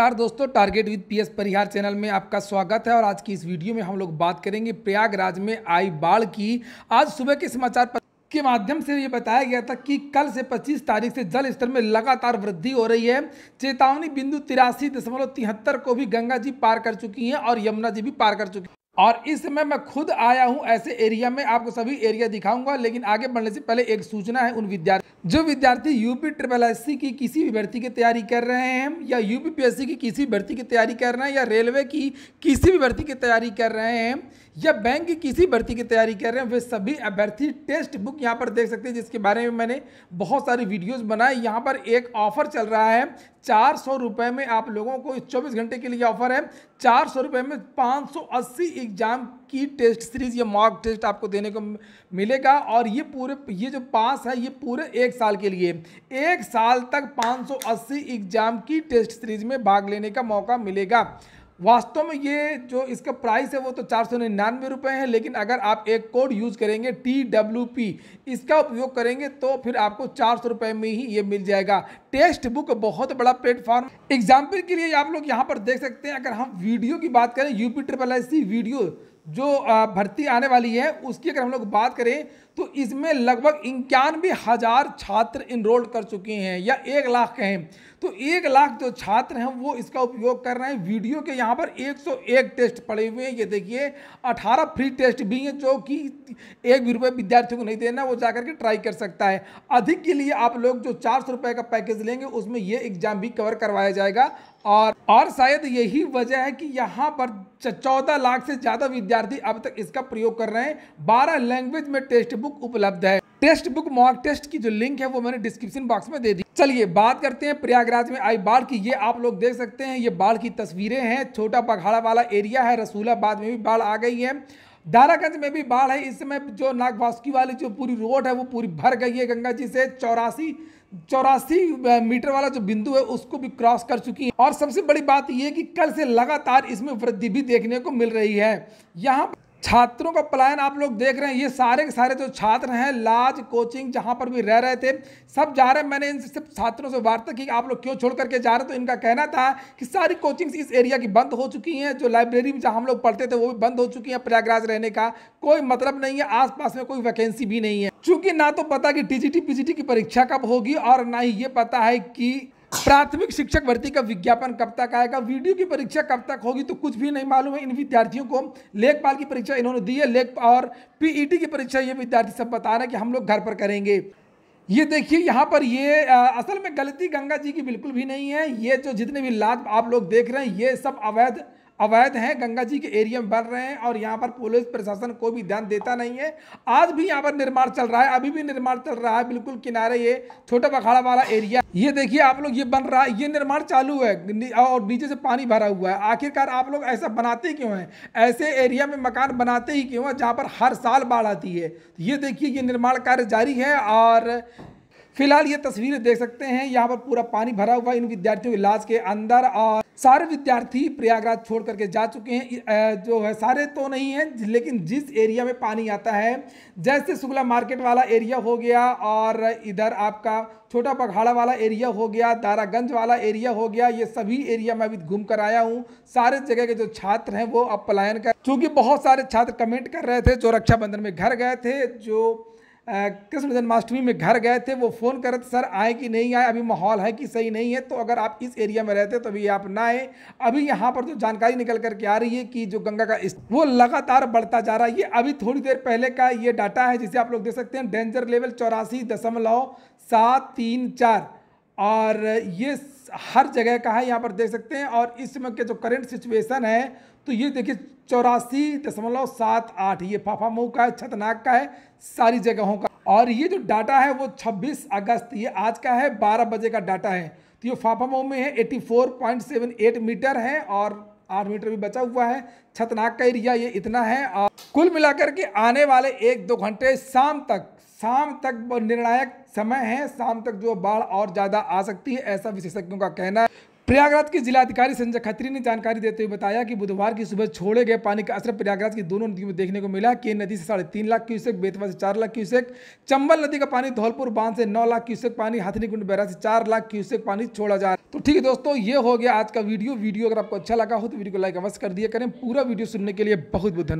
नमस्कार दोस्तों target with P S Parihar channel में आपका स्वागत है और आज की इस वीडियो में हम लोग बात करेंगे प्रयागराज में आई बाढ़ की आज सुबह के समाचार के माध्यम से ये बताया गया था कि कल से 25 तारीख से जल स्तर में लगातार वृद्धि हो रही है चेतावनी बिंदु तिरासी दशमलव तिहत्तर को भी गंगा जी पार कर चुकी हैं और यमुना जी भी पार कर चुकी और इस समय मैं खुद आया हूं ऐसे एरिया में आपको सभी एरिया दिखाऊंगा लेकिन आगे बढ़ने से पहले एक सूचना है उन विद्यार्थी जो विद्यार्थी यूपी ट्रिपल एस की किसी भी भर्ती की तैयारी कर रहे हैं या यूपीपीएससी की किसी भर्ती की तैयारी कर रहे हैं या रेलवे की किसी भी भर्ती की तैयारी कर रहे हैं या बैंक की किसी भर्ती की तैयारी कर रहे हैं वे सभी अभ्यर्थी टेस्ट बुक यहाँ पर देख सकते हैं जिसके बारे में मैंने बहुत सारी वीडियोस बनाए यहाँ पर एक ऑफर चल रहा है चार सौ रुपये में आप लोगों को 24 घंटे के लिए ऑफर है चार सौ रुपये में 580 एग्जाम की टेस्ट सीरीज या मॉक टेस्ट आपको देने को मिलेगा और ये पूरे ये जो पास है ये पूरे एक साल के लिए एक साल तक 580 एग्जाम की टेस्ट सीरीज में भाग लेने का मौका मिलेगा वास्तव में ये जो इसका प्राइस है वो तो चार सौ निन्यानवे रुपये है लेकिन अगर आप एक कोड यूज़ करेंगे टी डब्ल्यू पी इसका उपयोग करेंगे तो फिर आपको चार सौ रुपये में ही ये मिल जाएगा टेक्स्ट बुक बहुत बड़ा प्लेटफॉर्म एग्जाम्पल के लिए आप लोग यहाँ पर देख सकते हैं अगर हम वीडियो की बात करें UP triple S C video जो भर्ती आने वाली है उसकी अगर हम लोग बात करें तो इसमें लगभग इक्यानवे हज़ार छात्र इनरोल कर चुके हैं या एक लाख के हैं तो एक लाख जो छात्र हैं वो इसका उपयोग कर रहे हैं वीडियो के यहाँ पर 101 टेस्ट पड़े हुए हैं ये देखिए 18 फ्री टेस्ट भी हैं जो कि एक भी रुपये विद्यार्थियों को नहीं देना वो जा करके ट्राई कर सकता है अधिक के लिए आप लोग जो चार सौ का पैकेज लेंगे उसमें ये एग्ज़ाम भी कवर करवाया जाएगा और और शायद यही वजह है कि यहाँ पर चौदह लाख से ज़्यादा विद्यार्थी अब तक इसका प्रयोग कर रहे हैं बारह लैंग्वेज में टेक्स्ट बुक उपलब्ध है टेस्ट बुक मॉक टेस्ट की जो लिंक है वो मैंने डिस्क्रिप्शन बॉक्स में दे दी चलिए बात करते हैं प्रयागराज में आई बाढ़ की ये आप लोग देख सकते हैं ये बाढ़ की तस्वीरें हैं छोटा पखाड़ा वाला एरिया है रसूलाबाद में भी बाढ़ आ गई है दारागंज में भी बाढ़ है इस समय जो नागवासुकी वाली जो पूरी रोड है वो पूरी भर गई है गंगा जी से चौरासी चौरासी मीटर वाला जो बिंदु है उसको भी क्रॉस कर चुकी है और सबसे बड़ी बात यह कि कल से लगातार इसमें वृद्धि भी देखने को मिल रही है यहाँ छात्रों का पलायन आप लोग देख रहे हैं ये सारे के सारे जो तो छात्र हैं लाज कोचिंग जहाँ पर भी रह रहे थे सब जा रहे हैं मैंने इनसे सब छात्रों से वार्ता की आप लोग क्यों छोड़ करके जा रहे हैं तो इनका कहना था कि सारी कोचिंग्स इस एरिया की बंद हो चुकी हैं जो लाइब्रेरी में जहाँ हम लोग पढ़ते थे वो भी बंद हो चुकी हैं प्रयागराज रहने का कोई मतलब नहीं है पास में कोई वैकेंसी भी नहीं है चूँकि ना तो पता कि टी जी की परीक्षा कब होगी और ना ही ये पता है कि प्राथमिक शिक्षक भर्ती का विज्ञापन कब तक आएगा वीडियो की परीक्षा कब तक होगी तो कुछ भी नहीं मालूम है इन विद्यार्थियों को लेखपाल की परीक्षा इन्होंने दी है लेख और पीईटी की परीक्षा ये विद्यार्थी सब बता रहे हैं कि हम लोग घर पर करेंगे ये देखिए यहाँ पर ये आ, असल में गलती गंगा जी की बिल्कुल भी नहीं है ये जो जितने भी लाभ आप लोग देख रहे हैं ये सब अवैध अवैध हैं गंगा जी के एरिया में बन रहे हैं और यहाँ पर पुलिस प्रशासन को भी ध्यान देता नहीं है आज भी यहाँ पर निर्माण चल रहा है अभी भी निर्माण चल रहा है बिल्कुल किनारे ये छोटा बखाड़ा वाला एरिया ये देखिए आप लोग ये बन रहा है ये निर्माण चालू है और नीचे से पानी भरा हुआ है आखिरकार आप लोग ऐसा बनाते क्यों हैं ऐसे एरिया में मकान बनाते ही क्यों है जहाँ पर हर साल बाढ़ आती है ये देखिए ये निर्माण कार्य जारी है और फिलहाल ये तस्वीर देख सकते हैं यहाँ पर पूरा पानी भरा हुआ इन विद्यार्थियों के लाश के अंदर और सारे विद्यार्थी प्रयागराज छोड़ करके जा चुके हैं जो है सारे तो नहीं है लेकिन जिस एरिया में पानी आता है जैसे शुक्ला मार्केट वाला एरिया हो गया और इधर आपका छोटा पघाड़ा वाला एरिया हो गया दारागंज वाला एरिया हो गया ये सभी एरिया मैं अभी घूम कर आया हूँ सारे जगह के जो छात्र हैं वो अब पलायन कर चूँकि बहुत सारे छात्र कमेंट कर रहे थे जो रक्षाबंधन में घर गए थे जो कृष्ण जन्माष्टमी में घर गए थे वो फ़ोन कर रहे थे सर आए कि नहीं आए अभी माहौल है कि सही नहीं है तो अगर आप इस एरिया में रहते तो अभी आप ना आए अभी यहाँ पर जो जानकारी निकल करके आ रही है कि जो गंगा का वो लगातार बढ़ता जा रहा है ये अभी थोड़ी देर पहले का ये डाटा है जिसे आप लोग देख सकते हैं डेंजर लेवल चौरासी दशमलव सात तीन चार और ये हर जगह का है यहाँ पर देख सकते हैं और इस समय के जो करेंट सिचुएसन है तो ये देखिए चौरासी दशमलव सात आठ ये फाफा मऊ का है छतनाग का है सारी जगहों का और ये जो डाटा है वो 26 अगस्त ये आज का है 12 बजे का डाटा है तो ये मऊ में है 84.78 मीटर है और आठ मीटर भी बचा हुआ है छतनाग का एरिया ये इतना है और कुल मिलाकर के आने वाले एक दो घंटे शाम तक शाम तक निर्णायक समय है शाम तक जो बाढ़ और ज़्यादा आ सकती है ऐसा विशेषज्ञों का कहना है प्रयागराज के जिलाधिकारी संजय खत्री ने जानकारी देते हुए बताया कि बुधवार की सुबह छोड़े गए पानी का असर प्रयागराज की दोनों नदियों में देखने को मिला के नदी से साढ़े तीन लाख क्यूसेक बेतवा से चार लाख क्यूसेक चंबल नदी का पानी धौलपुर बांध से नौ लाख क्यूसेक पानी कुंड बैरा से चार लाख क्यूसेक पानी छोड़ा जा रहा तो ठीक है दोस्तों ये हो गया आज का वीडियो वीडियो अगर आपको अच्छा लगा हो तो वीडियो को लाइक अवश्य कर दिया करें पूरा वीडियो सुनने के लिए बहुत बहुत धन्यवाद